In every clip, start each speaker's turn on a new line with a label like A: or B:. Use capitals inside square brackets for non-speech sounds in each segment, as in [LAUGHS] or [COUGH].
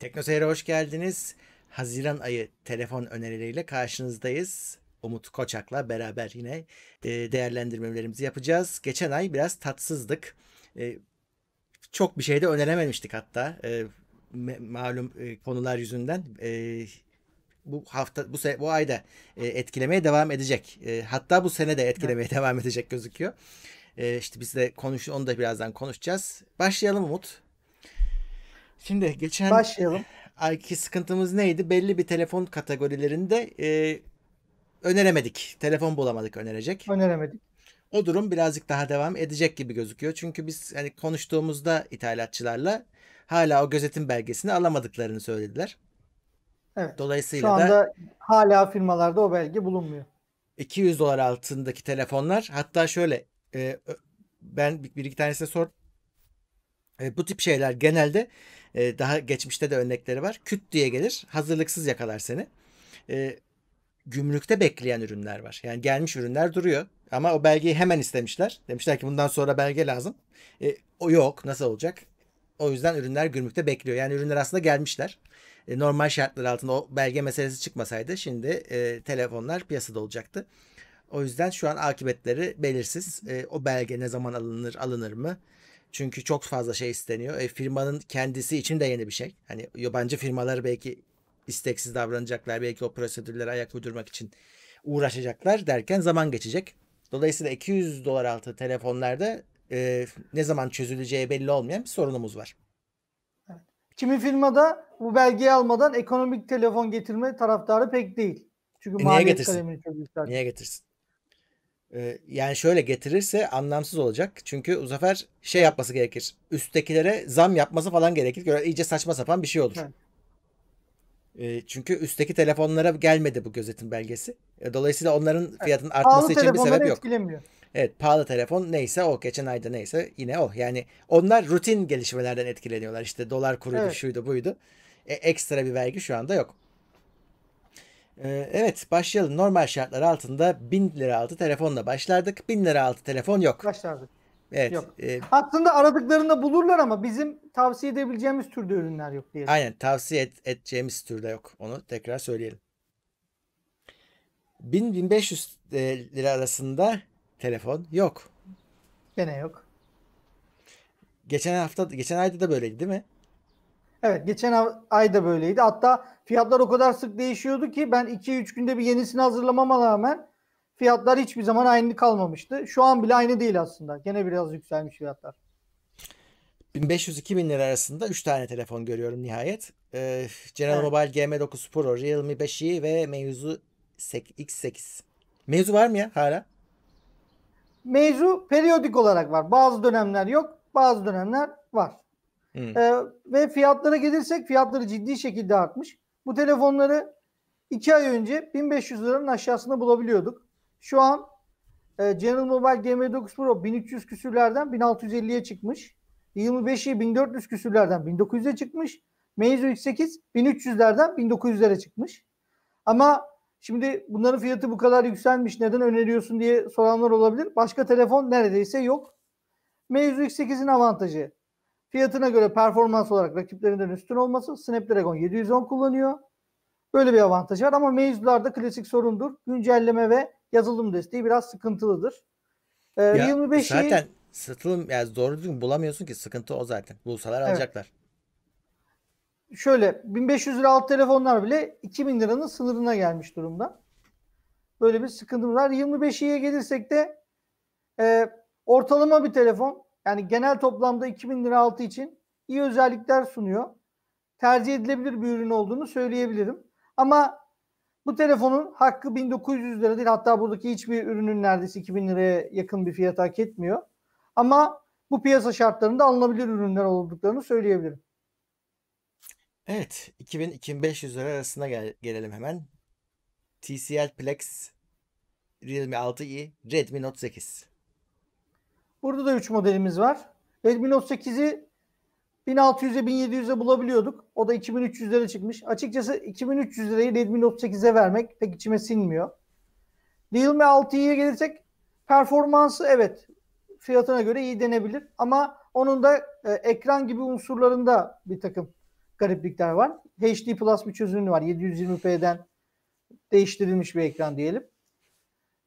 A: Teknoseyir'e hoş geldiniz. Haziran ayı telefon önerileriyle karşınızdayız. Umut Koçak'la beraber yine e, değerlendirmelerimizi yapacağız. Geçen ay biraz tatsızdık. E, çok bir şey de önerememiştik hatta e, malum konular yüzünden bu hafta bu se- bu ayda etkilemeye devam edecek. Hatta bu sene de etkilemeye evet. devam edecek gözüküyor. İşte biz de konuş onu da birazdan konuşacağız. Başlayalım Umut. Şimdi geçen Başlayalım. ayki sıkıntımız neydi? Belli bir telefon kategorilerinde e, öneremedik. Telefon bulamadık önerecek. Öneremedik. O durum birazcık daha devam edecek gibi gözüküyor. Çünkü biz hani konuştuğumuzda ithalatçılarla hala o gözetim belgesini alamadıklarını söylediler. Evet. Dolayısıyla Şu anda
B: da hala firmalarda o belge bulunmuyor.
A: 200 dolar altındaki telefonlar hatta şöyle e, ben bir iki tanesine sor e, bu tip şeyler genelde e, daha geçmişte de örnekleri var. Küt diye gelir. Hazırlıksız yakalar seni. E, gümrükte bekleyen ürünler var. Yani gelmiş ürünler duruyor. Ama o belgeyi hemen istemişler. Demişler ki bundan sonra belge lazım. E, o yok. Nasıl olacak? O yüzden ürünler gümrükte bekliyor. Yani ürünler aslında gelmişler. E, normal şartlar altında o belge meselesi çıkmasaydı şimdi e, telefonlar piyasada olacaktı. O yüzden şu an akıbetleri belirsiz. E, o belge ne zaman alınır, alınır mı? Çünkü çok fazla şey isteniyor. E, firmanın kendisi için de yeni bir şey. Hani yabancı firmalar belki isteksiz davranacaklar. Belki o prosedürlere ayak uydurmak için uğraşacaklar derken zaman geçecek. Dolayısıyla 200 dolar altı telefonlarda e, ne zaman çözüleceği belli olmayan bir sorunumuz var.
B: Kimi firmada bu belgeyi almadan ekonomik telefon getirme taraftarı pek değil. Çünkü e, maliyet kalemini
A: çok Niye getirsin? yani şöyle getirirse anlamsız olacak. Çünkü bu sefer şey yapması gerekir. Üsttekilere zam yapması falan gerekir. Yani iyice saçma sapan bir şey olur. E, çünkü üstteki telefonlara gelmedi bu gözetim belgesi. E, dolayısıyla onların fiyatının evet, artması için bir sebep yok. Evet pahalı telefon neyse o geçen ayda neyse yine o. Yani onlar rutin gelişmelerden etkileniyorlar. İşte dolar kuruydu evet. şuydu buydu. E, ekstra bir vergi şu anda yok. Ee, evet başlayalım. Normal şartlar altında 1000 lira altı telefonla başlardık. 1000 lira altı telefon yok. Başlardık. Evet. Yok. E,
B: Aslında aradıklarında bulurlar ama bizim tavsiye edebileceğimiz türde ürünler yok diye. Aynen
A: tavsiye et, edeceğimiz türde yok. Onu tekrar söyleyelim. 1000-1500 e, lira arasında telefon yok.
B: Gene yok. Geçen hafta geçen ayda da böyleydi değil mi? Evet geçen ay da böyleydi. Hatta fiyatlar o kadar sık değişiyordu ki ben 2-3 günde bir yenisini hazırlamama rağmen fiyatlar hiçbir zaman aynı kalmamıştı. Şu an bile aynı değil aslında. Gene biraz yükselmiş fiyatlar.
A: 1500-2000 lira arasında 3 tane telefon görüyorum nihayet. Ee, General evet. Mobile GM9 Pro, Realme 5i ve Meizu X8. Meizu var mı ya hala?
B: Meizu periyodik olarak var. Bazı dönemler yok, bazı dönemler var. E, ve fiyatlara gelirsek fiyatları ciddi şekilde artmış. Bu telefonları 2 ay önce 1500 liranın aşağısında bulabiliyorduk. Şu an e, General Mobile GM9 Pro 1300 küsürlerden 1650'ye çıkmış. 25'i 1400 küsürlerden 1900'e çıkmış. Meizu X8 1300'lerden 1900'lere çıkmış. Ama şimdi bunların fiyatı bu kadar yükselmiş neden öneriyorsun diye soranlar olabilir. Başka telefon neredeyse yok. Meizu X8'in avantajı Fiyatına göre performans olarak rakiplerinden üstün olması Snapdragon 710 kullanıyor. Böyle bir avantajı var ama mevzularda klasik sorundur. Güncelleme ve yazılım desteği biraz sıkıntılıdır. Ee, ya, 25'i zaten
A: satılım yani doğru düzgün bulamıyorsun ki sıkıntı o zaten. Bulsalar evet. alacaklar.
B: Şöyle 1500 lira alt telefonlar bile 2000 liranın sınırına gelmiş durumda. Böyle bir sıkıntımız var. 25'iye gelirsek de e, ortalama bir telefon yani genel toplamda 2000 lira altı için iyi özellikler sunuyor. Tercih edilebilir bir ürün olduğunu söyleyebilirim. Ama bu telefonun hakkı 1900 lira değil. Hatta buradaki hiçbir ürünün neredeyse 2000 liraya yakın bir fiyat hak etmiyor. Ama bu piyasa şartlarında alınabilir ürünler olduklarını söyleyebilirim.
A: Evet. 2000-2500 lira arasına gel- gelelim hemen. TCL Plex Realme 6i Redmi Note 8.
B: Burada da 3 modelimiz var. Redmi Note 8'i 1600'e 1700'e bulabiliyorduk. O da 2300'lere çıkmış. Açıkçası 2300 lirayı Redmi Note 8'e vermek pek içime sinmiyor. Realme 6'ya gelirsek performansı evet fiyatına göre iyi denebilir. Ama onun da e, ekran gibi unsurlarında bir takım gariplikler var. HD Plus bir çözünürlüğü var. 720p'den değiştirilmiş bir ekran diyelim.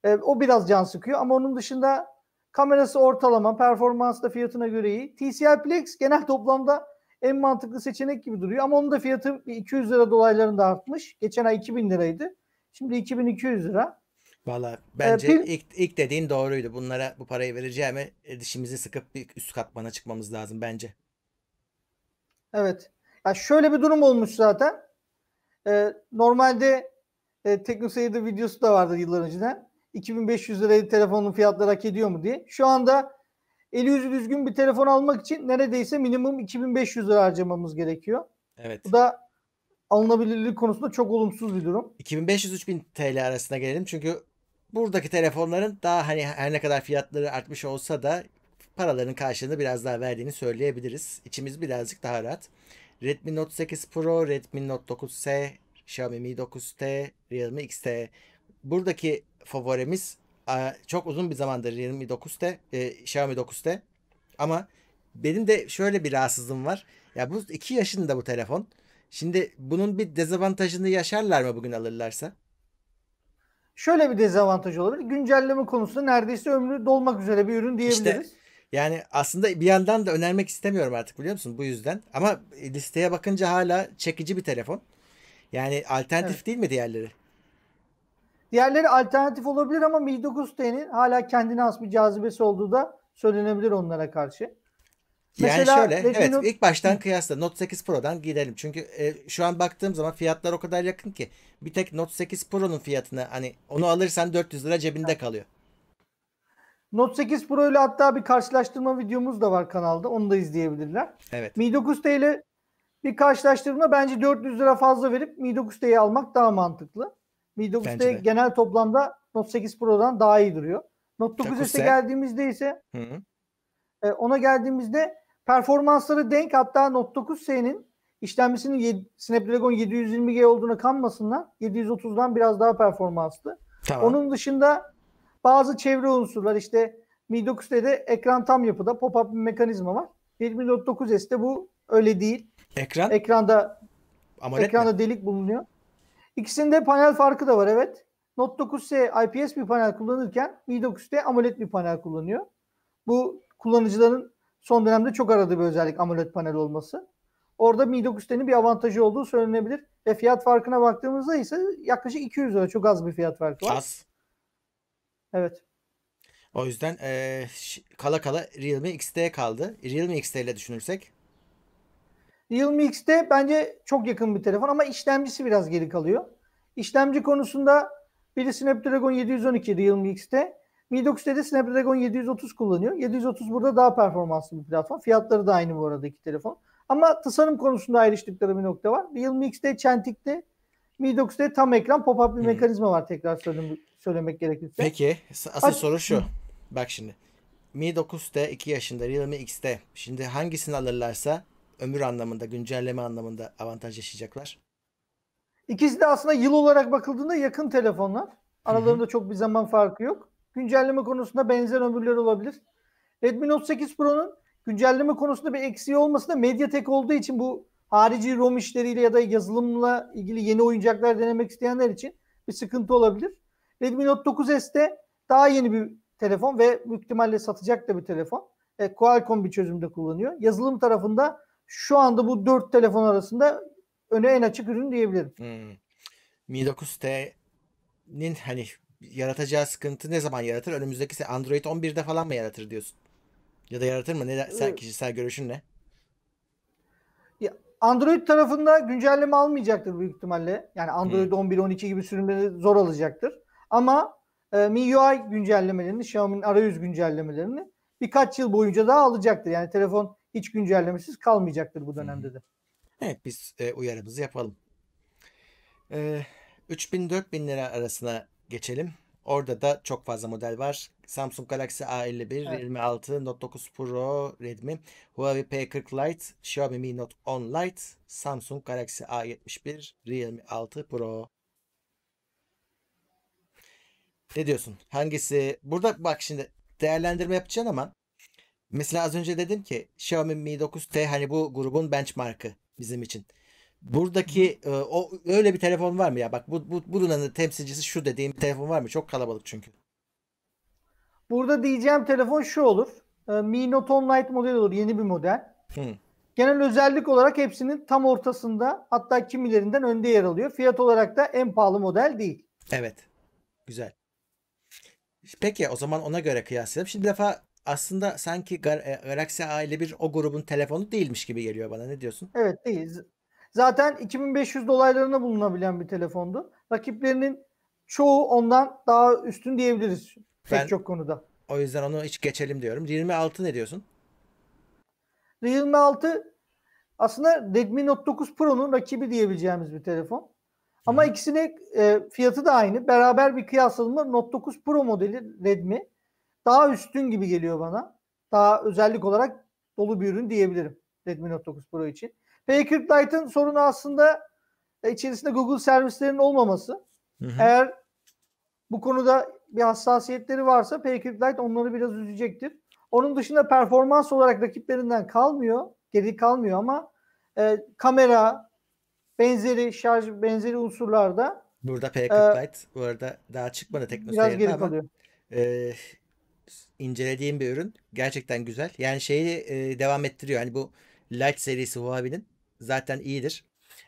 B: E, o biraz can sıkıyor ama onun dışında Kamerası ortalama, performans da fiyatına göre iyi. TCL Plex genel toplamda en mantıklı seçenek gibi duruyor ama onun da fiyatı 200 lira dolaylarında artmış. Geçen ay 2000 liraydı. Şimdi 2200 lira.
A: Valla ee, bence ee, pil... ilk, ilk dediğin doğruydu. Bunlara bu parayı vereceğime dişimizi sıkıp bir üst katmana çıkmamız lazım bence.
B: Evet. Ya şöyle bir durum olmuş zaten. Ee, normalde e, Teknoseyir'de videosu da vardı yıllar önceden. 2500 liraya telefonun fiyatları hak ediyor mu diye. Şu anda eli yüzü düzgün bir telefon almak için neredeyse minimum 2500 lira harcamamız gerekiyor. Evet. Bu da alınabilirlik konusunda çok olumsuz bir durum. 2500-3000
A: TL arasına gelelim çünkü buradaki telefonların daha hani her ne kadar fiyatları artmış olsa da paraların karşılığını biraz daha verdiğini söyleyebiliriz. İçimiz birazcık daha rahat. Redmi Note 8 Pro, Redmi Note 9S, Xiaomi Mi 9T, Realme XT. Buradaki favorimiz e, çok uzun bir zamandır 29'te e, Xiaomi 9'te ama benim de şöyle bir rahatsızlığım var. Ya bu 2 yaşında bu telefon. Şimdi bunun bir dezavantajını yaşarlar mı bugün alırlarsa?
B: Şöyle bir dezavantaj olabilir. Güncelleme konusunda neredeyse ömrü dolmak üzere bir ürün diyebiliriz. İşte,
A: yani aslında bir yandan da önermek istemiyorum artık biliyor musun bu yüzden. Ama listeye bakınca hala çekici bir telefon. Yani alternatif evet. değil mi diğerleri?
B: Diğerleri alternatif olabilir ama Mi 9 tnin hala kendine has bir cazibesi olduğu da söylenebilir onlara karşı. Yani Mesela şöyle Legend evet Note... ilk
A: baştan kıyasla Note 8 Pro'dan gidelim. Çünkü e, şu an baktığım zaman fiyatlar o kadar yakın ki bir tek Note 8 Pro'nun fiyatını hani onu alırsan 400 lira cebinde kalıyor.
B: Note 8 Pro ile hatta bir karşılaştırma videomuz da var kanalda. Onu da izleyebilirler. Evet. Mi 9T ile bir karşılaştırma bence 400 lira fazla verip Mi 9T'yi almak daha mantıklı. Middles'te genel toplamda Note 8 Pro'dan daha iyi duruyor. Note 9 S'e geldiğimizde ise hı hı. E, ona geldiğimizde performansları denk hatta Note 9 S'nin işlemcisinin 7, Snapdragon 720G olduğuna kanmasınlar. 730'dan biraz daha performanslı. Tamam. Onun dışında bazı çevre unsurlar işte Mi 9'te de ekran tam yapıda pop-up bir mekanizma var. Redmi Note 9S'te bu öyle değil. Ekran? Ekranda Amaret ekranda mi? delik bulunuyor. İkisinde panel farkı da var evet. Note 9S IPS bir panel kullanırken Mi 9T AMOLED bir panel kullanıyor. Bu kullanıcıların son dönemde çok aradığı bir özellik AMOLED panel olması. Orada Mi 9T'nin bir avantajı olduğu söylenebilir. Ve fiyat farkına baktığımızda ise yaklaşık 200 lira çok az bir fiyat farkı var. Az. Evet.
A: O yüzden e, kala kala Realme XT kaldı. Realme XT ile düşünürsek
B: Realme de bence çok yakın bir telefon ama işlemcisi biraz geri kalıyor. İşlemci konusunda biri Snapdragon 712 Realme X'te. Mi 9 de Snapdragon 730 kullanıyor. 730 burada daha performanslı bir platform. Fiyatları da aynı bu aradaki telefon. Ama tasarım konusunda ayrıştıkları bir nokta var. Realme X'te, Çentik'te, Mi 9 de tam ekran pop-up bir hmm. mekanizma var tekrar söylemek, söylemek gerekirse. Peki
A: asıl Aç- soru şu. Bak şimdi. Mi 9 de 2 yaşında Realme X'te şimdi hangisini alırlarsa ömür anlamında, güncelleme
B: anlamında avantaj yaşayacaklar? İkisi de aslında yıl olarak bakıldığında yakın telefonlar. Aralarında Hı-hı. çok bir zaman farkı yok. Güncelleme konusunda benzer ömürler olabilir. Redmi Note 8 Pro'nun güncelleme konusunda bir eksiği olması da MediaTek olduğu için bu harici ROM işleriyle ya da yazılımla ilgili yeni oyuncaklar denemek isteyenler için bir sıkıntı olabilir. Redmi Note 9 s de daha yeni bir telefon ve muhtemelle satacak da bir telefon. E, Qualcomm bir çözümde kullanıyor. Yazılım tarafında şu anda bu dört telefon arasında öne en açık ürün diyebilirim.
A: Hmm. Mi 9T'nin hani yaratacağı sıkıntı ne zaman yaratır? Önümüzdeki se Android 11'de falan mı yaratır diyorsun? Ya da yaratır mı? Ne sen ee, kişisel görüşün ne?
B: Ya Android tarafında güncelleme almayacaktır büyük ihtimalle. Yani Android hmm. 11 12 gibi sürümleri zor alacaktır. Ama e, MIUI güncellemelerini, Xiaomi'nin arayüz güncellemelerini birkaç yıl boyunca daha alacaktır. Yani telefon hiç güncellemesiz kalmayacaktır bu dönemde de.
A: Evet biz e, uyarımızı yapalım. E, 3000-4000 lira arasına geçelim. Orada da çok fazla model var. Samsung Galaxy A51, evet. 26, Note 9 Pro, Redmi, Huawei P40 Lite, Xiaomi Mi Note 10 Lite, Samsung Galaxy A71, Realme 6 Pro. Ne diyorsun? Hangisi? Burada bak şimdi değerlendirme yapacaksın ama Mesela az önce dedim ki Xiaomi Mi 9T hani bu grubun benchmark'ı bizim için. Buradaki e, o öyle bir telefon var mı ya? Bak bu, bu bunun hani temsilcisi şu dediğim telefon var mı? Çok kalabalık çünkü.
B: Burada diyeceğim telefon şu olur. E, Mi Note 10 Lite modeli olur. Yeni bir model. Hmm. Genel özellik olarak hepsinin tam ortasında hatta kimilerinden önde yer alıyor. Fiyat olarak da en pahalı model değil.
A: Evet. Güzel. Peki o zaman ona göre kıyaslayalım. Şimdi defa aslında sanki Gar- e, Galaxy A51 o grubun telefonu değilmiş gibi geliyor bana. Ne diyorsun?
B: Evet değil. Zaten 2500 dolaylarına bulunabilen bir telefondu. Rakiplerinin çoğu ondan daha üstün diyebiliriz pek çok konuda.
A: O yüzden onu hiç geçelim diyorum.
B: 26 ne diyorsun? 6 aslında Redmi Note 9 Pro'nun rakibi diyebileceğimiz bir telefon. Ama hmm. ikisinin e, fiyatı da aynı. Beraber bir kıyaslanma Note 9 Pro modeli Redmi daha üstün gibi geliyor bana. Daha özellik olarak dolu bir ürün diyebilirim Redmi Note 9 Pro için. P40 Lite'ın sorunu aslında e, içerisinde Google servislerinin olmaması. Hı hı. Eğer bu konuda bir hassasiyetleri varsa P40 Lite onları biraz üzecektir. Onun dışında performans olarak rakiplerinden kalmıyor. Geri kalmıyor ama e, kamera benzeri şarj benzeri unsurlarda
A: Burada P40 e, bu arada daha çıkmadı teknoseyirde ama kalıyor. E, incelediğim bir ürün. Gerçekten güzel. Yani şeyi e, devam ettiriyor. Hani bu Light serisi Huawei'nin zaten iyidir.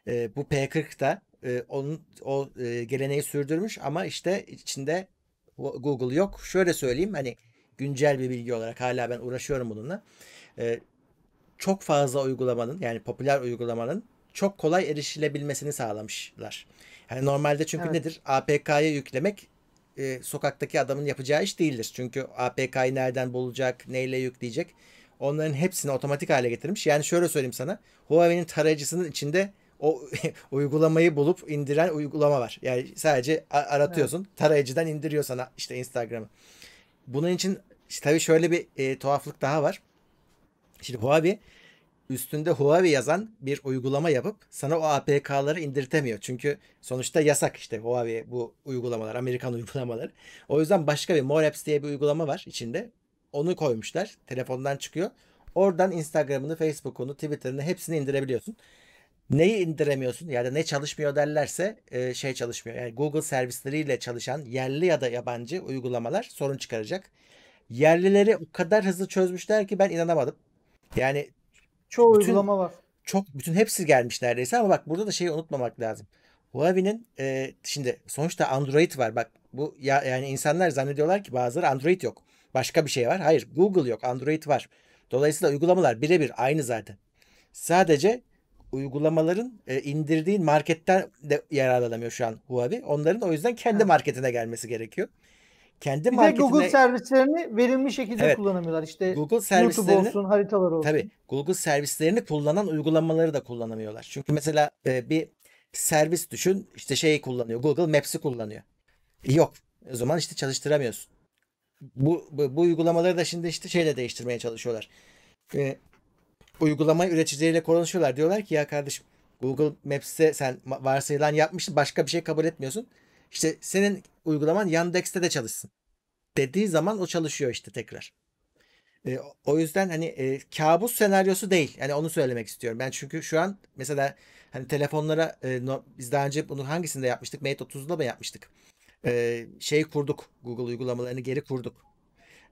A: E, bu P40 da e, onun o e, geleneği sürdürmüş ama işte içinde Google yok. Şöyle söyleyeyim hani güncel bir bilgi olarak hala ben uğraşıyorum bununla. E, çok fazla uygulamanın yani popüler uygulamanın çok kolay erişilebilmesini sağlamışlar. Yani normalde çünkü evet. nedir? APK'ya yüklemek e, sokaktaki adamın yapacağı iş değildir. Çünkü APK'yı nereden bulacak, neyle yükleyecek onların hepsini otomatik hale getirmiş. Yani şöyle söyleyeyim sana Huawei'nin tarayıcısının içinde o [LAUGHS] uygulamayı bulup indiren uygulama var. Yani sadece aratıyorsun evet. tarayıcıdan indiriyor sana işte Instagram'ı. Bunun için işte tabii şöyle bir e, tuhaflık daha var. Şimdi Huawei üstünde Huawei yazan bir uygulama yapıp sana o APK'ları indirtemiyor. Çünkü sonuçta yasak işte Huawei bu uygulamalar, Amerikan [LAUGHS] uygulamaları. O yüzden başka bir More Apps diye bir uygulama var içinde. Onu koymuşlar. Telefondan çıkıyor. Oradan Instagram'ını, Facebook'unu, Twitter'ını hepsini indirebiliyorsun. Neyi indiremiyorsun ya da ne çalışmıyor derlerse e, şey çalışmıyor. Yani Google servisleriyle çalışan yerli ya da yabancı uygulamalar sorun çıkaracak. Yerlileri o kadar hızlı çözmüşler ki ben inanamadım. Yani Çoğu bütün, uygulama var. Çok bütün hepsi gelmiş neredeyse ama bak burada da şeyi unutmamak lazım. Huawei'nin e, şimdi sonuçta Android var. Bak bu ya, yani insanlar zannediyorlar ki bazıları Android yok. Başka bir şey var. Hayır Google yok. Android var. Dolayısıyla uygulamalar birebir aynı zaten. Sadece uygulamaların e, indirdiğin marketten de yararlanamıyor şu an Huawei. Onların o yüzden kendi marketine gelmesi gerekiyor kendi bir marketine... de Google
B: servislerini verimli şekilde evet,
A: kullanamıyorlar. İşte Google servislerini, YouTube olsun, haritalar olsun. Tabii Google servislerini kullanan uygulamaları da kullanamıyorlar. Çünkü mesela e, bir servis düşün işte şeyi kullanıyor Google Maps'i kullanıyor. Yok o zaman işte çalıştıramıyorsun. Bu, bu, bu uygulamaları da şimdi işte şeyle değiştirmeye çalışıyorlar. E, uygulama üreticileriyle konuşuyorlar. Diyorlar ki ya kardeşim Google Maps'te sen varsayılan yapmıştın başka bir şey kabul etmiyorsun. İşte senin uygulaman Yandex'te de çalışsın dediği zaman o çalışıyor işte tekrar. E, o yüzden hani e, kabus senaryosu değil. Yani onu söylemek istiyorum. Ben çünkü şu an mesela hani telefonlara e, no, biz daha önce bunu hangisinde yapmıştık? Mate 30'da mı yapmıştık? E, şey kurduk. Google uygulamalarını geri kurduk.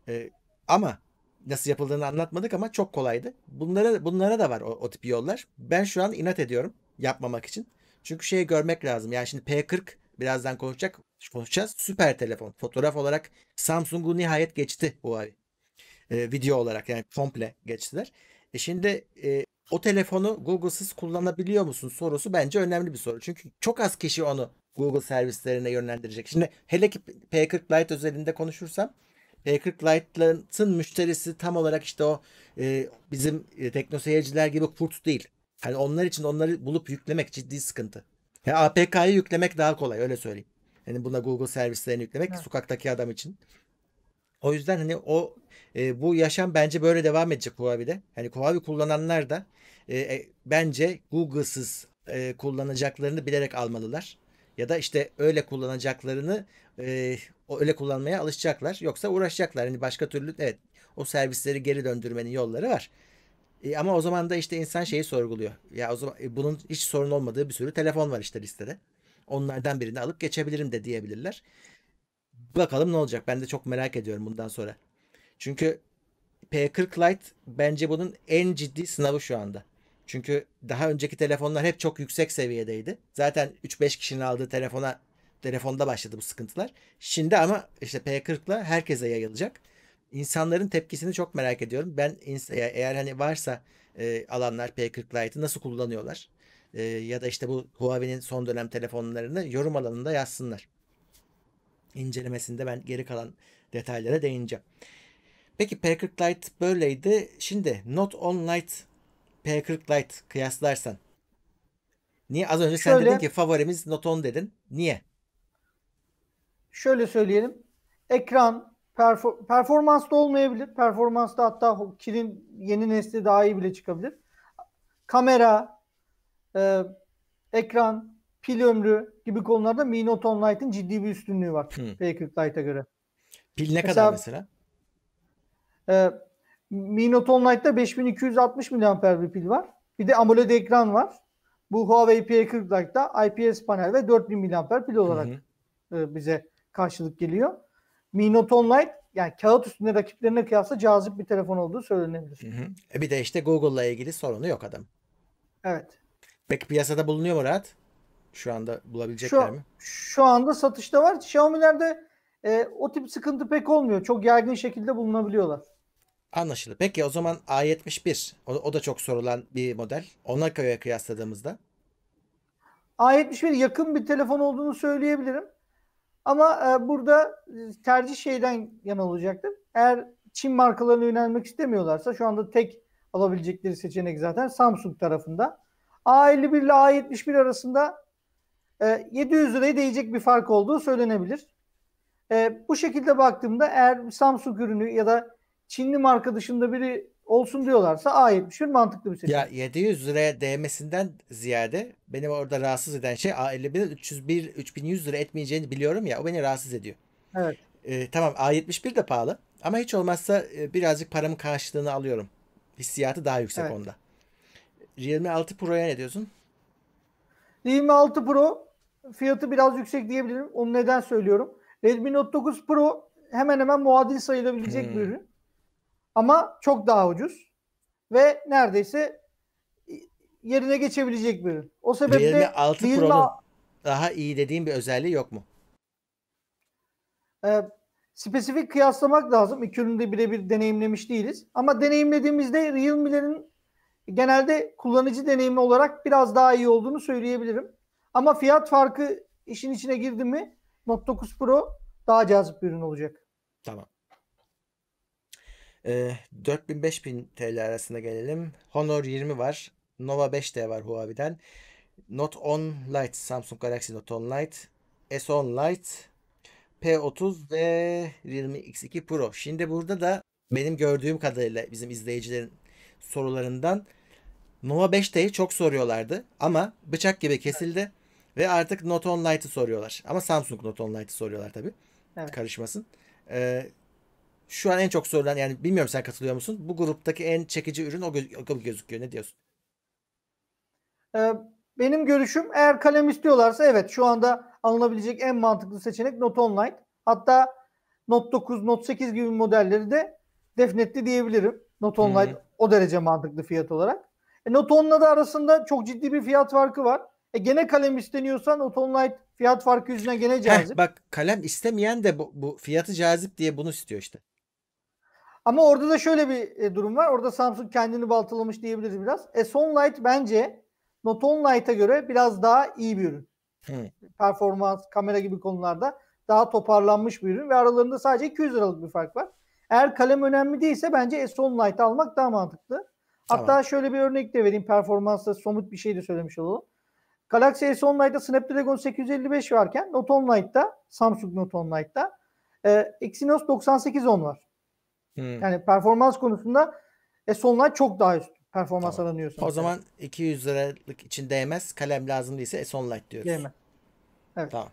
A: E, ama nasıl yapıldığını anlatmadık ama çok kolaydı. Bunlara bunlara da var o, o tip yollar. Ben şu an inat ediyorum yapmamak için. Çünkü şeyi görmek lazım. Yani şimdi P40 birazdan konuşacak konuşacağız. Süper telefon. Fotoğraf olarak Samsung'u nihayet geçti Huawei. E, ee, video olarak yani komple geçtiler. E şimdi e, o telefonu Google'sız kullanabiliyor musun sorusu bence önemli bir soru. Çünkü çok az kişi onu Google servislerine yönlendirecek. Şimdi hele ki P40 Lite özelinde konuşursam P40 Lite'ın müşterisi tam olarak işte o e, bizim e, teknoseyirciler gibi kurt değil. Hani onlar için onları bulup yüklemek ciddi sıkıntı. Yani APK'yı yüklemek daha kolay öyle söyleyeyim. Hani buna Google servislerini yüklemek evet. sokaktaki adam için. O yüzden hani o e, bu yaşam bence böyle devam edecek Huawei'de. Hani Huawei kullananlar da e, e, bence Google'sız e, kullanacaklarını bilerek almalılar. Ya da işte öyle kullanacaklarını e, öyle kullanmaya alışacaklar. Yoksa uğraşacaklar. Hani başka türlü evet o servisleri geri döndürmenin yolları var. E, ama o zaman da işte insan şeyi sorguluyor. Ya o zaman e, bunun hiç sorun olmadığı bir sürü telefon var işte listede. Onlardan birini alıp geçebilirim de diyebilirler. Bakalım ne olacak. Ben de çok merak ediyorum bundan sonra. Çünkü P40 Lite bence bunun en ciddi sınavı şu anda. Çünkü daha önceki telefonlar hep çok yüksek seviyedeydi. Zaten 3-5 kişinin aldığı telefona telefonda başladı bu sıkıntılar. Şimdi ama işte P40'la herkese yayılacak. İnsanların tepkisini çok merak ediyorum. Ben eğer hani varsa e, alanlar P40 Lite'ı nasıl kullanıyorlar? E, ya da işte bu Huawei'nin son dönem telefonlarını yorum alanında yazsınlar. İncelemesinde ben geri kalan detaylara değineceğim. Peki P40 Lite böyleydi. Şimdi Note 10 Lite P40 Lite kıyaslarsan. Niye? Az önce Şöyle, sen dedin ki favorimiz Note 10 dedin. Niye?
B: Şöyle söyleyelim. Ekran Perfor- performans da olmayabilir. Performans da hatta Kirin yeni nesli daha iyi bile çıkabilir. Kamera, e, ekran, pil ömrü gibi konularda Mi Note 10 Lite'ın ciddi bir üstünlüğü var hmm. P40 Lite'a göre. Pil ne mesela, kadar mesela? E, Mi Note 10 Lite'da 5260 mAh bir pil var. Bir de AMOLED ekran var. Bu Huawei P40 Lite'da IPS panel ve 4000 mAh pil olarak hı E, bize karşılık geliyor. Mi Note Online yani kağıt üstünde rakiplerine kıyasla cazip bir telefon olduğu söylenebilir.
A: Hı hı. E bir de işte Google'la ilgili sorunu yok adam. Evet. Peki piyasada bulunuyor mu Rahat? Şu anda bulabilecekler şu, mi?
B: Şu anda satışta var. Xiaomi'lerde e, o tip sıkıntı pek olmuyor. Çok yaygın şekilde bulunabiliyorlar.
A: Anlaşıldı. Peki o zaman A71 o, o da çok sorulan bir model. Ona göre kıyasladığımızda.
B: A71 yakın bir telefon olduğunu söyleyebilirim. Ama e, burada e, tercih şeyden yana olacaktır. Eğer Çin markalarına yönelmek istemiyorlarsa şu anda tek alabilecekleri seçenek zaten Samsung tarafında. A51 ile A71 arasında e, 700 liraya değecek bir fark olduğu söylenebilir. E, bu şekilde baktığımda eğer Samsung ürünü ya da Çinli marka dışında biri olsun diyorlarsa A71 mantıklı bir seçim.
A: Ya 700 liraya değmesinden ziyade benim orada rahatsız eden şey A51'in 301 3100 lira etmeyeceğini biliyorum ya o beni rahatsız ediyor. Evet. Ee, tamam A71 de pahalı ama hiç olmazsa e, birazcık paramın karşılığını alıyorum. Hissiyatı daha yüksek evet. onda. 26 Pro'ya ne diyorsun?
B: 6 Pro fiyatı biraz yüksek diyebilirim. Onu neden söylüyorum? Redmi Note 9 Pro hemen hemen muadil sayılabilecek hmm. bir ürün. Ama çok daha ucuz ve neredeyse e, yerine geçebilecek bir ürün. O sebeple 26 20... Pro'nun
A: daha iyi dediğim bir özelliği yok mu?
B: E, spesifik kıyaslamak lazım. İki ürünü de birebir deneyimlemiş değiliz. Ama deneyimlediğimizde Realme'lerin genelde kullanıcı deneyimi olarak biraz daha iyi olduğunu söyleyebilirim. Ama fiyat farkı işin içine girdi mi Note 9 Pro daha cazip bir ürün olacak.
A: Tamam. 4000-5000 TL arasında gelelim. Honor 20 var. Nova 5 t var Huawei'den. Note 10 Lite, Samsung Galaxy Note 10 Lite, S10 Lite, P30 ve Realme X2 Pro. Şimdi burada da benim gördüğüm kadarıyla bizim izleyicilerin sorularından Nova 5T'yi çok soruyorlardı ama bıçak gibi kesildi evet. ve artık Note 10 Lite'ı soruyorlar. Ama Samsung Note 10 Lite'ı soruyorlar tabi. Evet. Karışmasın. Ee, şu an en çok sorulan yani bilmiyorum sen katılıyor musun? Bu gruptaki en çekici ürün o, göz, o gözüküyor. Ne diyorsun?
B: Ee, benim görüşüm eğer kalem istiyorlarsa evet şu anda alınabilecek en mantıklı seçenek Not Online. Hatta Not 9, Not 8 gibi modelleri de defnetli diyebilirim. Not Online hmm. o derece mantıklı fiyat olarak. E, Not Online'la da arasında çok ciddi bir fiyat farkı var. E gene kalem isteniyorsan Not Online fiyat farkı yüzünden gene cazip. Heh,
A: bak kalem istemeyen de bu, bu fiyatı cazip diye bunu istiyor işte.
B: Ama orada da şöyle bir e, durum var. Orada Samsung kendini baltalamış diyebiliriz biraz. E, S10 Lite bence Note 10 Lite'a göre biraz daha iyi bir ürün. Hmm. Performans, kamera gibi konularda daha toparlanmış bir ürün ve aralarında sadece 200 liralık bir fark var. Eğer kalem önemli değilse bence e, S10 Lite almak daha mantıklı. Hatta tamam. şöyle bir örnek de vereyim performansla somut bir şey de söylemiş olalım. Galaxy S10 Lite'da Snapdragon 855 varken Note 10 Lite'da Samsung Note 10 Lite'da e, Exynos 9810 var. Hmm. Yani performans konusunda e Esonlay çok daha üst performans tamam. aranıyorsun. O zaman
A: 200 liralık için değmez. Kalem lazım değilse Esonlight diyoruz. Değmez. Evet. Tamam.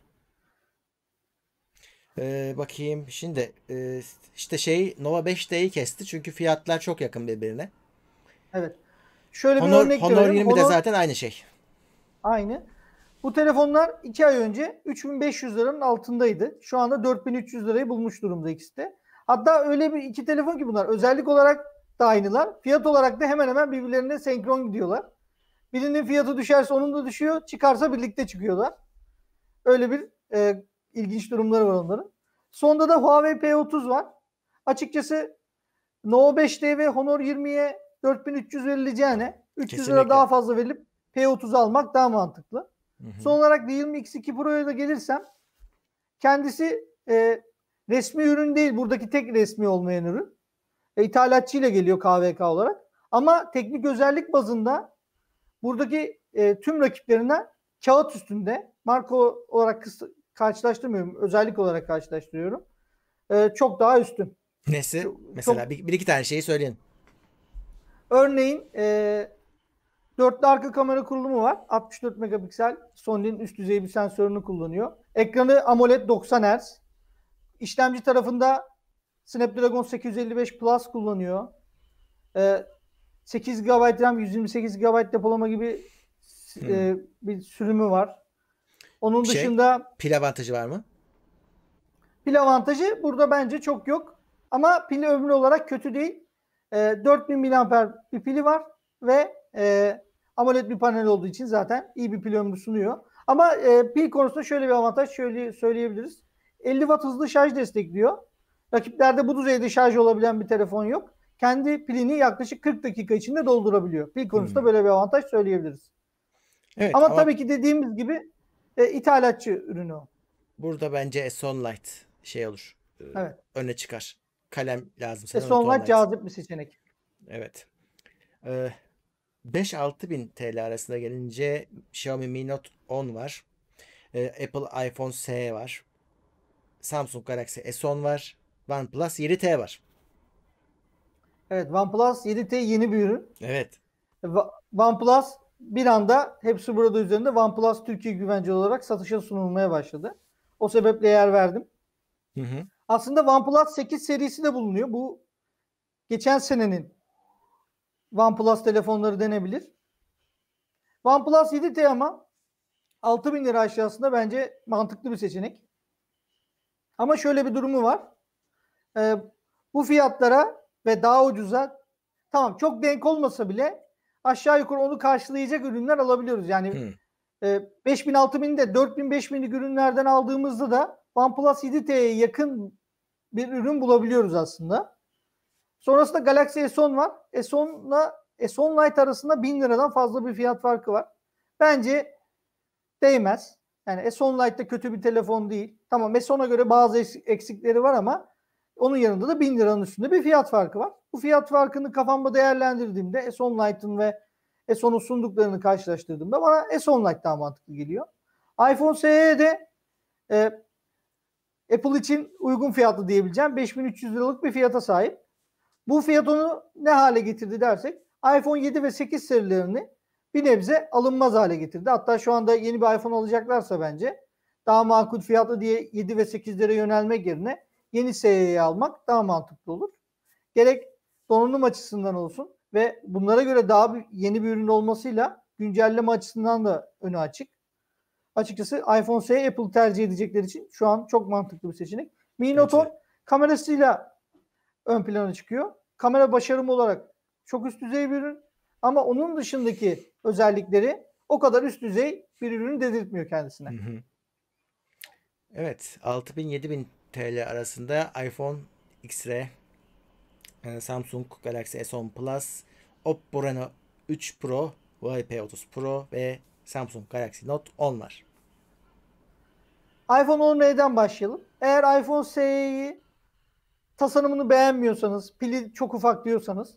A: Ee, bakayım şimdi e, işte şey Nova 5D'yi kesti çünkü fiyatlar çok yakın birbirine.
B: Evet. Şöyle Honor, bir örnek Honor görelim. 20 Honor, de zaten aynı şey. Aynı. Bu telefonlar 2 ay önce 3500 liranın altındaydı. Şu anda 4300 lirayı bulmuş durumda ikisi de. Hatta öyle bir iki telefon ki bunlar. Özellik olarak da aynılar. Fiyat olarak da hemen hemen birbirlerine senkron gidiyorlar. Birinin fiyatı düşerse onun da düşüyor. Çıkarsa birlikte çıkıyorlar. Öyle bir e, ilginç durumları var onların. Sonda da Huawei P30 var. Açıkçası Nova 5D ve Honor 20'ye 4300 verileceğine 300 Kesinlikle. lira daha fazla verilip P30 almak daha mantıklı. Hı hı. Son olarak Realme X2 Pro'ya da gelirsem kendisi e, resmi ürün değil. Buradaki tek resmi olmayan ürün. E, ithalatçıyla geliyor KVK olarak. Ama teknik özellik bazında buradaki e, tüm rakiplerinden kağıt üstünde marka olarak kısa, karşılaştırmıyorum. Özellik olarak karşılaştırıyorum. E, çok daha üstün.
A: Nesi? Çok, Mesela bir, bir iki tane şeyi söyleyin.
B: Örneğin e, dörtlü arka kamera kurulumu var. 64 megapiksel Sony'nin üst düzey bir sensörünü kullanıyor. Ekranı AMOLED 90 Hz. İşlemci tarafında Snapdragon 855 Plus kullanıyor. Ee, 8 GB RAM, 128 GB depolama gibi hmm. E, bir sürümü var. Onun şey, dışında
A: pil avantajı var mı?
B: Pil avantajı burada bence çok yok. Ama pil ömrü olarak kötü değil. E, 4000 mAh bir pili var ve e, AMOLED bir panel olduğu için zaten iyi bir pil ömrü sunuyor. Ama e, pil konusunda şöyle bir avantaj şöyle söyleyebiliriz. 50 watt hızlı şarj destekliyor. Rakiplerde bu düzeyde şarj olabilen bir telefon yok. Kendi pilini yaklaşık 40 dakika içinde doldurabiliyor. Pil konusunda hmm. böyle bir avantaj söyleyebiliriz. Evet, ama, ama tabii ki dediğimiz gibi e, ithalatçı ürünü o.
A: Burada bence Sonlight şey olur. E, evet. Öne çıkar. Kalem lazım sana. Sonlight cazip bir seçenek. Evet. Ee, 5-6 bin TL arasında gelince Xiaomi Mi Note 10 var. Ee, Apple iPhone SE var. Samsung Galaxy S10 var. OnePlus 7T var.
B: Evet OnePlus 7T yeni bir ürün. Evet. E, OnePlus bir anda hepsi burada üzerinde OnePlus Türkiye güvenceli olarak satışa sunulmaya başladı. O sebeple yer verdim. Hı hı. Aslında OnePlus 8 serisi de bulunuyor. Bu geçen senenin OnePlus telefonları denebilir. OnePlus 7T ama 6000 lira aşağısında bence mantıklı bir seçenek. Ama şöyle bir durumu var. E, bu fiyatlara ve daha ucuza tamam çok denk olmasa bile aşağı yukarı onu karşılayacak ürünler alabiliyoruz. Yani hmm. e, 5000 6000 de 4000 5000'lik ürünlerden aldığımızda da OnePlus 7T'ye yakın bir ürün bulabiliyoruz aslında. Sonrasında Galaxy S10 var. S10'la S10 Lite arasında 1000 liradan fazla bir fiyat farkı var. Bence değmez. Yani S10 Lite de kötü bir telefon değil. Tamam e, S10'a göre bazı eksikleri var ama onun yanında da 1000 liranın üstünde bir fiyat farkı var. Bu fiyat farkını kafamda değerlendirdiğimde e, S10 Lite'ın ve e, S10'un sunduklarını karşılaştırdığımda bana S10 Lite daha mantıklı geliyor. iPhone SE'ye de e, Apple için uygun fiyatlı diyebileceğim 5300 liralık bir fiyata sahip. Bu fiyat onu ne hale getirdi dersek iPhone 7 ve 8 serilerini bir nebze alınmaz hale getirdi. Hatta şu anda yeni bir iPhone alacaklarsa bence daha makul fiyatlı diye 7 ve 8'lere yönelme yerine yeni seriyi almak daha mantıklı olur. Gerek donanım açısından olsun ve bunlara göre daha bir, yeni bir ürün olmasıyla güncelleme açısından da önü açık. Açıkçası iPhone SE Apple tercih edecekleri için şu an çok mantıklı bir seçenek. Mi Note 10 kamerasıyla ön plana çıkıyor. Kamera başarımı olarak çok üst düzey bir ürün ama onun dışındaki özellikleri o kadar üst düzey bir ürünü dedirtmiyor kendisine. Hı hı.
A: Evet 6000-7000 TL arasında iPhone X-Ray, e, Samsung Galaxy S10 Plus, Oppo Reno 3 Pro, Huawei P30 Pro ve Samsung Galaxy Note 10 var.
B: iPhone 10R'den başlayalım. Eğer iPhone SE'yi tasarımını beğenmiyorsanız, pili çok ufak diyorsanız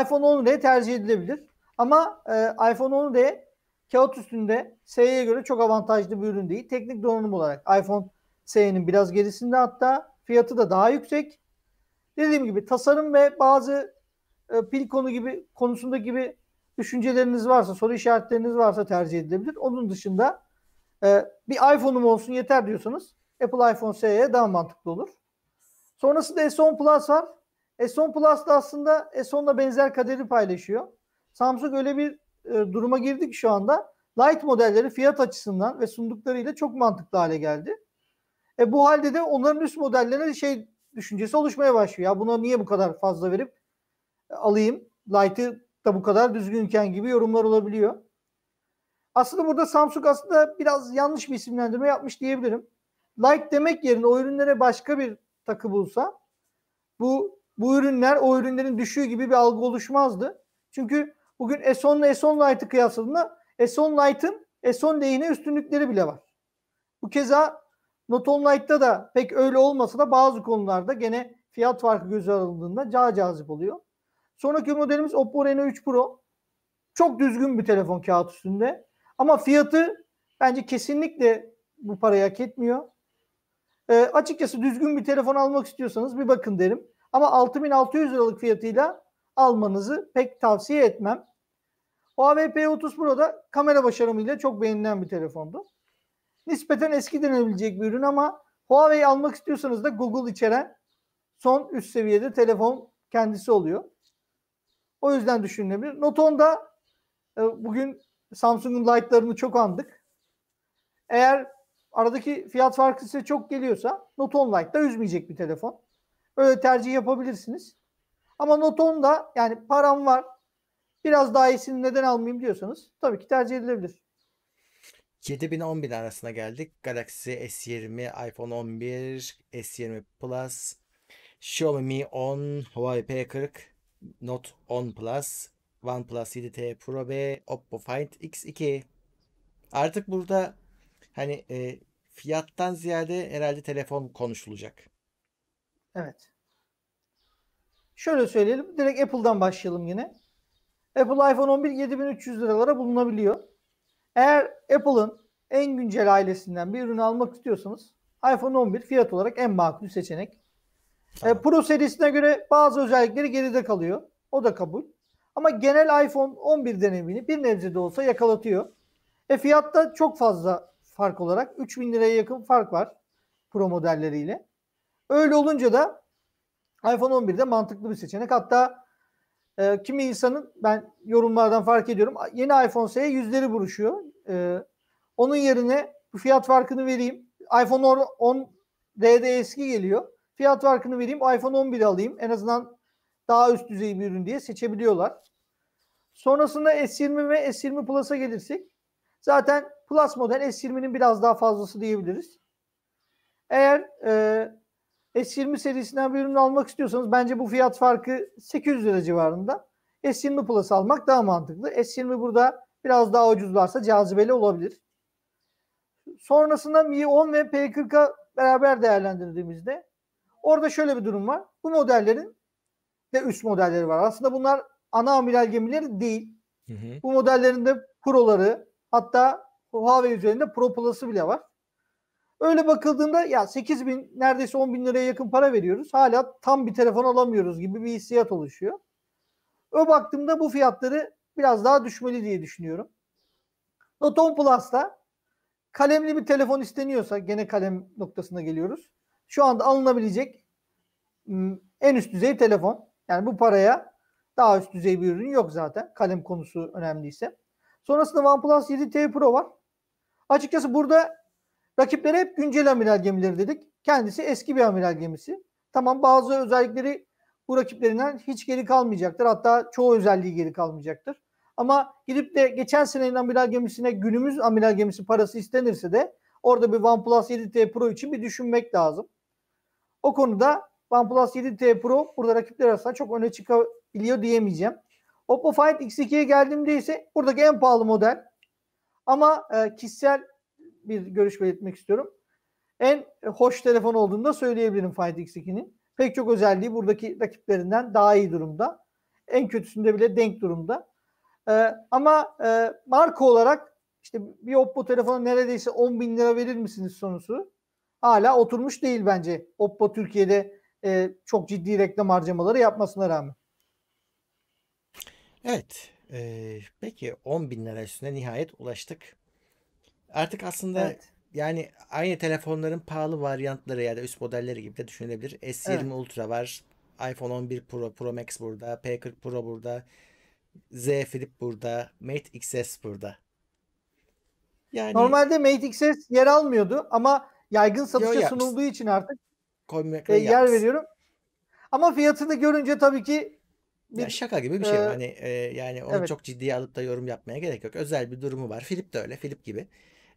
B: iPhone 10R tercih edilebilir. Ama e, iPhone 10 de kağıt üstünde SE'ye göre çok avantajlı bir ürün değil. Teknik donanım olarak iPhone SE'nin biraz gerisinde hatta fiyatı da daha yüksek. Dediğim gibi tasarım ve bazı e, pil konu gibi konusunda gibi düşünceleriniz varsa, soru işaretleriniz varsa tercih edilebilir. Onun dışında e, bir iPhone'um olsun yeter diyorsanız Apple iPhone SE'ye daha mantıklı olur. Sonrasında S10 Plus var. S10 Plus da aslında S10'la benzer kaderi paylaşıyor. Samsung öyle bir e, duruma girdik şu anda. Light modelleri fiyat açısından ve sunduklarıyla çok mantıklı hale geldi. E bu halde de onların üst modellerine şey düşüncesi oluşmaya başlıyor. Ya buna niye bu kadar fazla verip e, alayım? Light'ı da bu kadar düzgünken gibi yorumlar olabiliyor. Aslında burada Samsung aslında biraz yanlış bir isimlendirme yapmış diyebilirim. Light demek yerine o ürünlere başka bir takı bulsa bu bu ürünler o ürünlerin düşüğü gibi bir algı oluşmazdı. Çünkü Bugün S10 Eson'la Eson Light'ı kıyasladığında Eson s Eson lehine üstünlükleri bile var. Bu keza Note 10 Lite'da da pek öyle olmasa da bazı konularda gene fiyat farkı göze alındığında cazip cazip oluyor. Sonraki modelimiz Oppo Reno 3 Pro. Çok düzgün bir telefon kağıt üstünde. Ama fiyatı bence kesinlikle bu parayı hak etmiyor. E, açıkçası düzgün bir telefon almak istiyorsanız bir bakın derim. Ama 6600 liralık fiyatıyla almanızı pek tavsiye etmem. Huawei P30 Pro da kamera başarımıyla çok beğenilen bir telefondu. Nispeten eski denebilecek bir ürün ama Huawei almak istiyorsanız da Google içeren son üst seviyede telefon kendisi oluyor. O yüzden düşünülebilir. Note 10'da e, bugün Samsung'un Light'larını çok andık. Eğer aradaki fiyat farkı size çok geliyorsa Note 10 da üzmeyecek bir telefon. Öyle tercih yapabilirsiniz. Ama Note 10'da yani param var Biraz daha iyisini neden almayayım diyorsanız tabii ki tercih edilebilir.
A: 7000 10000 arasına geldik. Galaxy S20, iPhone 11, S20 Plus, Xiaomi Mi 10, Huawei P40, Note 10 Plus, OnePlus 7T Pro ve Oppo Find X2. Artık burada hani e, fiyattan ziyade herhalde telefon konuşulacak.
B: Evet. Şöyle söyleyelim. Direkt Apple'dan başlayalım yine. Apple iPhone 11 7300 liralara bulunabiliyor. Eğer Apple'ın en güncel ailesinden bir ürün almak istiyorsanız iPhone 11 fiyat olarak en makul seçenek. E, tamam. Pro serisine göre bazı özellikleri geride kalıyor. O da kabul. Ama genel iPhone 11 deneyimini bir nebze de olsa yakalatıyor. E fiyatta çok fazla fark olarak 3000 liraya yakın fark var Pro modelleriyle. Öyle olunca da iPhone 11 de mantıklı bir seçenek. Hatta e, kimi insanın ben yorumlardan fark ediyorum yeni iPhone S'ye yüzleri buruşuyor. E, onun yerine bu fiyat farkını vereyim. iPhone 10, 10 D'de eski geliyor. Fiyat farkını vereyim iPhone 11 alayım. En azından daha üst düzey bir ürün diye seçebiliyorlar. Sonrasında S20 ve S20 Plus'a gelirsek zaten Plus model S20'nin biraz daha fazlası diyebiliriz. Eğer e, S20 serisinden bir ürün almak istiyorsanız bence bu fiyat farkı 800 lira civarında. S20 Plus almak daha mantıklı. S20 burada biraz daha ucuzlarsa cazibeli olabilir. Sonrasında Mi 10 ve P40'a beraber değerlendirdiğimizde orada şöyle bir durum var. Bu modellerin de üst modelleri var. Aslında bunlar ana amiral gemileri değil. Hı hı. Bu modellerin de Pro'ları hatta Huawei üzerinde Pro Plus'ı bile var. Öyle bakıldığında ya 8 bin neredeyse 10 bin liraya yakın para veriyoruz. Hala tam bir telefon alamıyoruz gibi bir hissiyat oluşuyor. O baktığımda bu fiyatları biraz daha düşmeli diye düşünüyorum. Not 10 Plus'ta kalemli bir telefon isteniyorsa gene kalem noktasına geliyoruz. Şu anda alınabilecek en üst düzey telefon. Yani bu paraya daha üst düzey bir ürün yok zaten. Kalem konusu önemliyse. Sonrasında OnePlus 7T Pro var. Açıkçası burada Rakiplere hep güncel amiral gemileri dedik. Kendisi eski bir amiral gemisi. Tamam bazı özellikleri bu rakiplerinden hiç geri kalmayacaktır. Hatta çoğu özelliği geri kalmayacaktır. Ama gidip de geçen senenin amiral gemisine günümüz amiral gemisi parası istenirse de orada bir OnePlus 7T Pro için bir düşünmek lazım. O konuda OnePlus 7T Pro burada rakipler arasında çok öne çıkabiliyor diyemeyeceğim. Oppo Find X2'ye geldiğimde ise buradaki en pahalı model. Ama e, kişisel bir görüş belirtmek istiyorum. En hoş telefon olduğunu da söyleyebilirim Fight X2'nin. Pek çok özelliği buradaki rakiplerinden daha iyi durumda. En kötüsünde bile denk durumda. Ee, ama e, marka olarak işte bir Oppo telefonu neredeyse 10 bin lira verir misiniz sorusu hala oturmuş değil bence. Oppo Türkiye'de e, çok ciddi reklam harcamaları yapmasına rağmen.
A: Evet. E, peki 10 bin lira üstüne nihayet ulaştık. Artık aslında evet. yani aynı telefonların pahalı varyantları ya da üst modelleri gibi de düşünülebilir. S20 evet. Ultra var. iPhone 11 Pro, Pro Max burada. P40 Pro burada. Z Flip burada. Mate XS burada.
B: Yani... Normalde Mate XS yer almıyordu ama yaygın satışa Yo, sunulduğu için artık
A: e, yer veriyorum.
B: Ama fiyatını görünce tabii ki bir, ya şaka gibi bir şey. E, hani
A: e, yani onu evet. çok ciddiye alıp da yorum yapmaya gerek yok. Özel bir durumu var. Philip de öyle. Philip gibi.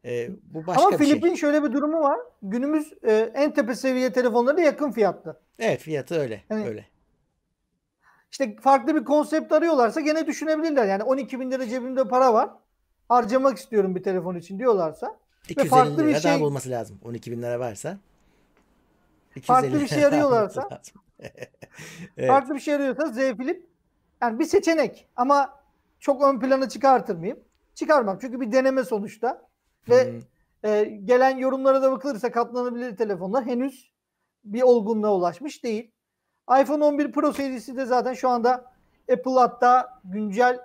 A: E, bu başka Ama bir şey. Filip'in
B: şey. şöyle bir durumu var. Günümüz e, en tepe seviye telefonları yakın fiyatlı.
A: Evet fiyatı öyle.
B: Yani, öyle. İşte farklı bir konsept arıyorlarsa gene düşünebilirler. Yani 12 bin lira cebimde para var. Harcamak istiyorum bir telefon için diyorlarsa. 250 ve farklı lira bir şey, daha bulması
A: lazım. 12 bin lira varsa. Farklı bir şey arıyorlarsa. [LAUGHS]
B: evet. Farklı bir şey arıyorsa Z Flip yani bir seçenek ama çok ön plana çıkartır mıyım? Çıkarmam. Çünkü bir deneme sonuçta. Ve hmm. e, gelen yorumlara da bakılırsa katlanabilir telefonlar henüz bir olgunluğa ulaşmış değil. iPhone 11 Pro serisi de zaten şu anda Apple hatta güncel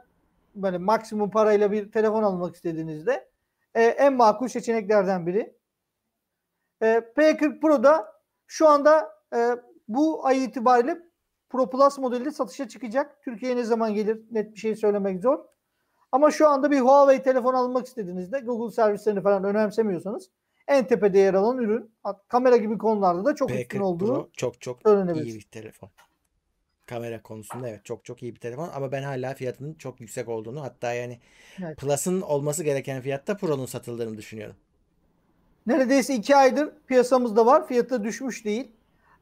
B: böyle maksimum parayla bir telefon almak istediğinizde e, en makul seçeneklerden biri. E, P40 Pro da şu anda e, bu ay itibariyle Pro Plus modeli satışa çıkacak. Türkiye'ye ne zaman gelir net bir şey söylemek zor. Ama şu anda bir Huawei telefon almak istediğinizde Google servislerini falan önemsemiyorsanız en tepede yer alan ürün kamera gibi konularda da çok B40 üstün olduğu Pro
A: çok çok iyi bir telefon. Kamera konusunda evet çok çok iyi bir telefon ama ben hala fiyatının çok yüksek olduğunu hatta yani evet. Plus'ın olması gereken fiyatta Pro'nun satıldığını düşünüyorum.
B: Neredeyse iki aydır piyasamızda var. Fiyatı düşmüş değil.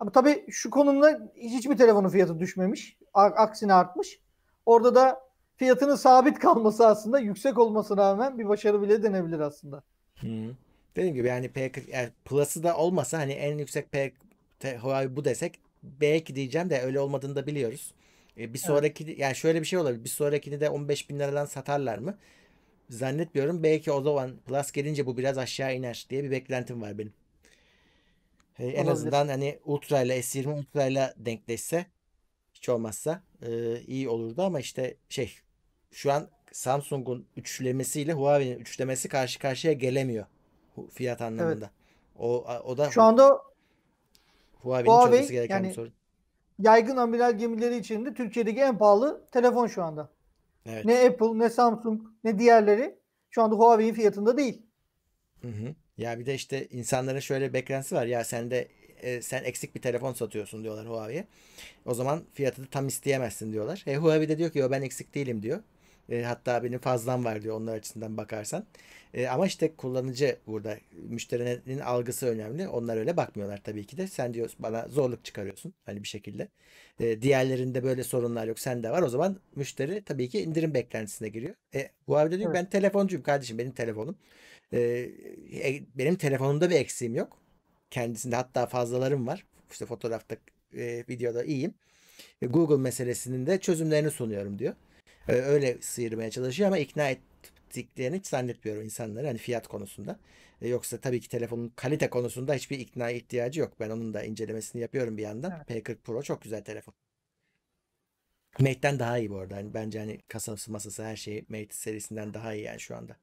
B: Ama tabii şu konumda hiçbir telefonun fiyatı düşmemiş. Aksine artmış. Orada da fiyatının sabit kalması aslında yüksek olmasına rağmen bir başarı bile denebilir aslında.
A: Hı. Dediğim gibi yani, P, yani Plus'ı da olmasa hani en yüksek P, Huawei bu desek belki diyeceğim de öyle olmadığını da biliyoruz. E, bir sonraki evet. yani şöyle bir şey olabilir. Bir sonrakini de 15 bin liradan satarlar mı? Zannetmiyorum. Belki o zaman Plus gelince bu biraz aşağı iner diye bir beklentim var benim. E, en azından hani Ultra ile S20 Ultra ile denkleşse hiç olmazsa e, iyi olurdu ama işte şey şu an Samsung'un üçlemesiyle Huawei'nin üçlemesi karşı karşıya gelemiyor fiyat anlamında. Evet. O o da şu anda Huawei'nin Huawei, çözmesi gereken yani, bir sorun.
B: Yaygın amiral gemileri içinde Türkiye'deki en pahalı telefon şu anda. Evet. Ne Apple, ne Samsung, ne diğerleri şu anda Huawei'nin fiyatında değil.
A: Hı hı. Ya bir de işte insanların şöyle bir beklentisi var. Ya sen de e, sen eksik bir telefon satıyorsun diyorlar Huawei'ye. O zaman fiyatı da tam isteyemezsin diyorlar. E, Huawei de diyor ki yo ben eksik değilim diyor. E, hatta benim fazlam var diyor onlar açısından bakarsan. E, ama işte kullanıcı burada müşterinin algısı önemli. Onlar öyle bakmıyorlar tabii ki de. Sen diyor bana zorluk çıkarıyorsun hani bir şekilde. E, diğerlerinde böyle sorunlar yok. Sende var. O zaman müşteri tabii ki indirim beklentisine giriyor. E, bu abi de diyor evet. ben telefoncuyum kardeşim benim telefonum. E, e, benim telefonumda bir eksiğim yok. Kendisinde hatta fazlalarım var. İşte fotoğrafta e, videoda iyiyim. E, Google meselesinin de çözümlerini sunuyorum diyor. Ee, öyle sıyırmaya çalışıyor ama ikna ettiklerini hiç zannetmiyorum insanları hani fiyat konusunda. Ee, yoksa tabii ki telefonun kalite konusunda hiçbir ikna ihtiyacı yok. Ben onun da incelemesini yapıyorum bir yandan. Evet. P40 Pro çok güzel telefon. Mate'den daha iyi bu arada. Yani bence hani kasası masası her şeyi Mate serisinden daha iyi yani şu anda.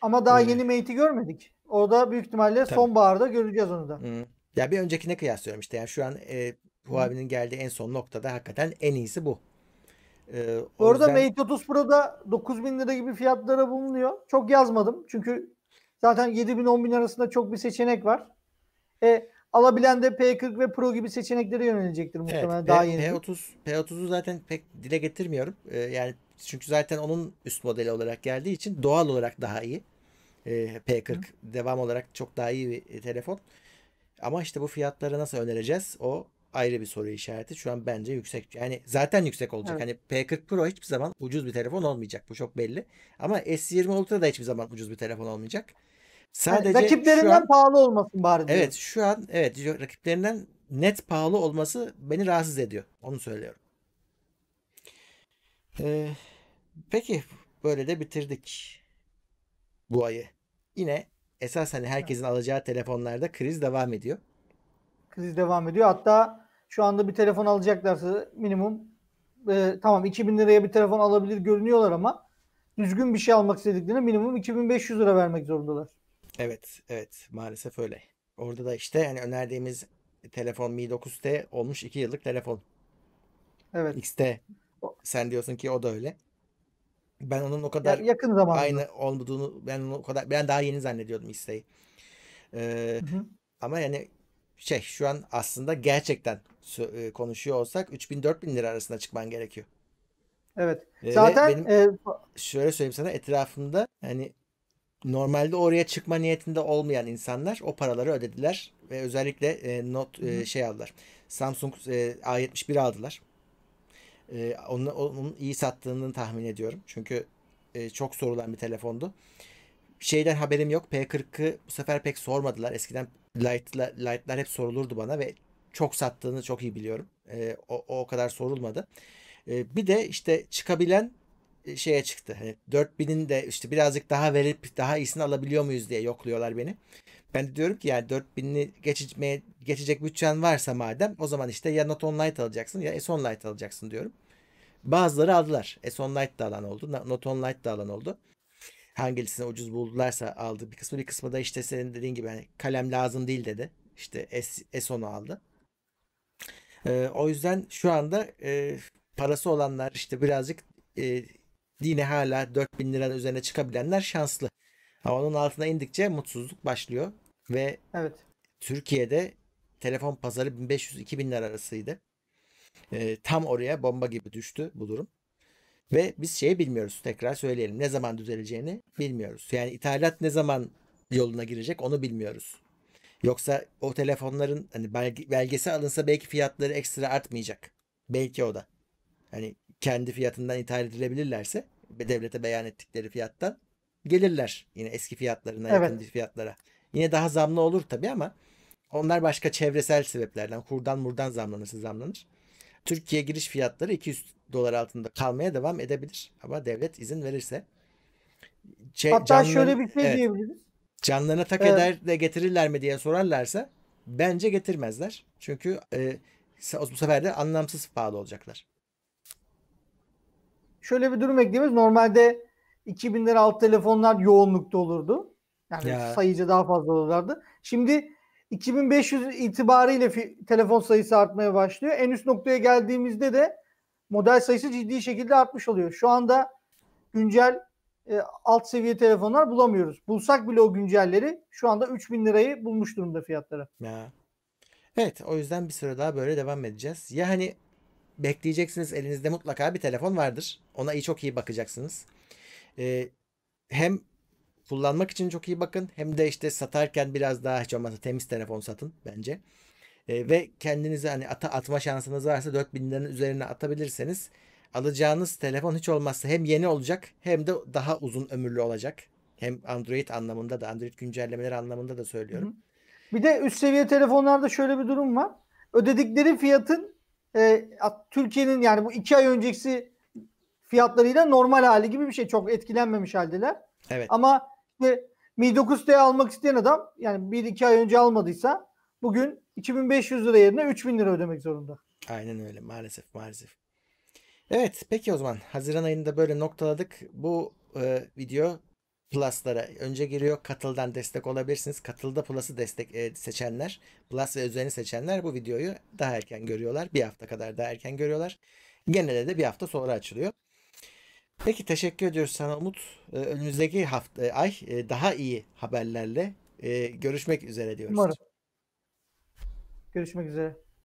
B: Ama daha hmm. yeni Mate'i görmedik. O da büyük ihtimalle Tabii. sonbaharda göreceğiz onu da.
A: Hmm. Ya bir öncekine kıyaslıyorum işte. Yani şu an e, Huawei'nin geldiği en son noktada hakikaten en iyisi bu. Ee, Orada yüzden...
B: Mate 30 Pro'da 9000 lira gibi fiyatlara bulunuyor. Çok yazmadım çünkü zaten 7000-10000 arasında çok bir seçenek var. E, alabilen de P40 ve Pro gibi seçeneklere yönelecektir muhtemelen evet, daha yeni. P30
A: P30'u zaten pek dile getirmiyorum. Ee, yani çünkü zaten onun üst modeli olarak geldiği için doğal olarak daha iyi. Ee, P40 Hı. devam olarak çok daha iyi bir telefon. Ama işte bu fiyatları nasıl önereceğiz? O ayrı bir soru işareti. Şu an bence yüksek. Yani zaten yüksek olacak. Evet. Hani P40 Pro hiçbir zaman ucuz bir telefon olmayacak. Bu çok belli. Ama S20 Ultra da hiçbir zaman ucuz bir telefon olmayacak. Hani
B: Sadece yani rakiplerinden an, pahalı olmasın bari. Evet diyorum.
A: şu an evet rakiplerinden net pahalı olması beni rahatsız ediyor. Onu söylüyorum. Ee, peki böyle de bitirdik bu ayı. Yine esas hani herkesin alacağı telefonlarda kriz devam ediyor.
B: Kriz devam ediyor. Hatta şu anda bir telefon alacaklarsa minimum e, tamam 2000 liraya bir telefon alabilir görünüyorlar ama düzgün bir şey almak istediklerine minimum 2500 lira vermek zorundalar.
A: Evet, evet maalesef öyle. Orada da işte yani önerdiğimiz telefon Mi 9T olmuş 2 yıllık telefon. Evet. XT. Sen diyorsun ki o da öyle. Ben onun o kadar ya, yakın zamanda aynı olmadığını ben o kadar ben daha yeni zannediyordum XT'yi. Ee, ama yani şey şu an aslında gerçekten e, konuşuyor olsak 3000-4000 lira arasında çıkman gerekiyor. Evet. Zaten benim, e, şöyle söyleyeyim sana etrafımda hani normalde oraya çıkma niyetinde olmayan insanlar o paraları ödediler ve özellikle e, not e, şey aldılar. Samsung e, A71 aldılar. E, onun, onun iyi sattığını tahmin ediyorum. Çünkü e, çok sorulan bir telefondu. Şeyden haberim yok. P40'ı bu sefer pek sormadılar. Eskiden light, light'lar hep sorulurdu bana ve çok sattığını çok iyi biliyorum. E, o, o kadar sorulmadı. E, bir de işte çıkabilen e, şeye çıktı. Hani 4000'in de işte birazcık daha verip daha iyisini alabiliyor muyuz diye yokluyorlar beni. Ben de diyorum ki yani 4000'i geçmeye geçecek bütçen varsa madem o zaman işte ya Not Online alacaksın ya S Online alacaksın diyorum. Bazıları aldılar. S Online da alan oldu. Not Online da alan oldu hangisini ucuz buldularsa aldı. Bir kısmı bir kısmı da işte senin dediğin gibi hani kalem lazım değil dedi. İşte S, S10'u aldı. Ee, o yüzden şu anda e, parası olanlar işte birazcık e, yine hala 4000 liranın üzerine çıkabilenler şanslı. Ama onun altına indikçe mutsuzluk başlıyor ve evet. Türkiye'de telefon pazarı 1500-2000 lira arasıydı. E, tam oraya bomba gibi düştü bu durum. Ve biz şeyi bilmiyoruz tekrar söyleyelim ne zaman düzeleceğini bilmiyoruz. Yani ithalat ne zaman yoluna girecek onu bilmiyoruz. Yoksa o telefonların hani belgesi alınsa belki fiyatları ekstra artmayacak. Belki o da. Hani kendi fiyatından ithal edilebilirlerse devlete beyan ettikleri fiyattan gelirler yine eski fiyatlarına evet. yakın fiyatlara. Yine daha zamlı olur tabii ama onlar başka çevresel sebeplerden kurdan murdan zamlanırsa zamlanır. Türkiye giriş fiyatları 200 dolar altında kalmaya devam edebilir. Ama devlet izin verirse. Şey, Hatta canlı, şöyle bir şey evet, diyebiliriz. Canlarına tak evet. eder de getirirler mi diye sorarlarsa bence getirmezler. Çünkü e, bu sefer de anlamsız pahalı olacaklar.
B: Şöyle bir durum ekleyebiliriz. Normalde 2000 lira alt telefonlar yoğunlukta olurdu. Yani ya. sayıca daha fazla olurlardı. Şimdi 2500 itibariyle telefon sayısı artmaya başlıyor. En üst noktaya geldiğimizde de model sayısı ciddi şekilde artmış oluyor. Şu anda güncel e, alt seviye telefonlar bulamıyoruz. Bulsak bile o güncelleri şu anda 3000 lirayı bulmuş durumda fiyatları.
A: Ya. Evet o yüzden bir süre daha böyle devam edeceğiz. Ya hani bekleyeceksiniz elinizde mutlaka bir telefon vardır. Ona iyi çok iyi bakacaksınız. Ee, hem kullanmak için çok iyi bakın hem de işte satarken biraz daha hiç olmazsa temiz telefon satın bence. E, ve kendinize hani ata atma şansınız varsa 4000 liranın üzerine atabilirseniz alacağınız telefon hiç olmazsa hem yeni olacak hem de daha uzun ömürlü olacak. Hem Android anlamında da Android güncellemeleri anlamında da söylüyorum.
B: Bir de üst seviye telefonlarda şöyle bir durum var. Ödedikleri fiyatın e, Türkiye'nin yani bu iki ay önceki fiyatlarıyla normal hali gibi bir şey. Çok etkilenmemiş haldeler. Evet. Ama işte Mi 9T almak isteyen adam yani bir iki ay önce almadıysa bugün 2500 lira yerine 3000 lira ödemek zorunda.
A: Aynen öyle maalesef maalesef. Evet peki o zaman Haziran ayında böyle noktaladık. Bu e, video Plus'lara önce giriyor. Katıl'dan destek olabilirsiniz. Katıl'da Plus'ı destek e, seçenler, Plus ve üzerini seçenler bu videoyu daha erken görüyorlar. Bir hafta kadar daha erken görüyorlar. Genelde de bir hafta sonra açılıyor. Peki teşekkür ediyoruz sana Umut. E, önümüzdeki hafta e, ay e, daha iyi haberlerle e, görüşmek üzere diyoruz. Umarım.
B: Görüşmek üzere.